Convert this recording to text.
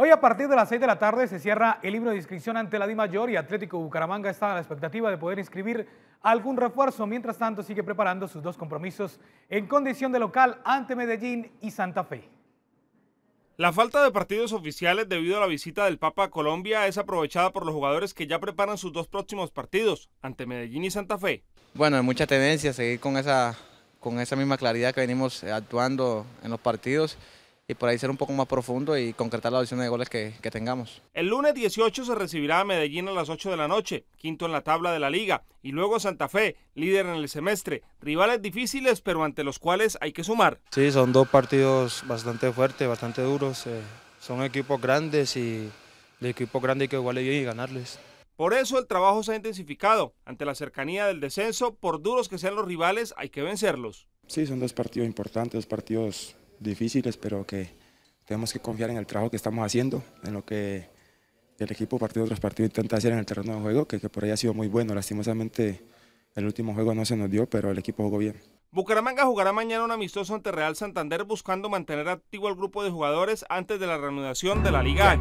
Hoy a partir de las 6 de la tarde se cierra el libro de inscripción ante la DIMAYOR y Atlético Bucaramanga está a la expectativa de poder inscribir algún refuerzo. Mientras tanto sigue preparando sus dos compromisos en condición de local ante Medellín y Santa Fe. La falta de partidos oficiales debido a la visita del Papa a Colombia es aprovechada por los jugadores que ya preparan sus dos próximos partidos ante Medellín y Santa Fe. Bueno, hay mucha tendencia a seguir con esa, con esa misma claridad que venimos actuando en los partidos y por ahí ser un poco más profundo y concretar las opciones de goles que, tengamos. El lunes 18 se recibirá a Medellín a las 8 de la noche, quinto en la tabla de la liga, y luego Santa Fe, líder en el semestre. Rivales difíciles, pero ante los cuales hay que sumar. Sí, son dos partidos bastante fuertes, bastante duros. Eh, son equipos grandes y de equipos grandes que igual bien y ganarles. Por eso el trabajo se ha intensificado. Ante la cercanía del descenso, por duros que sean los rivales, hay que vencerlos. Sí, son dos partidos importantes, dos partidos difíciles, pero que tenemos que confiar en el trabajo que estamos haciendo, en lo que el equipo partido tras partido intenta hacer en el terreno de juego, que, por ahí ha sido muy bueno. Lastimosamente el último juego no se nos dio, pero el equipo jugó bien. Bucaramanga jugará mañana un amistoso ante Real Santander buscando mantener activo al grupo de jugadores antes de la reanudación de la Liga.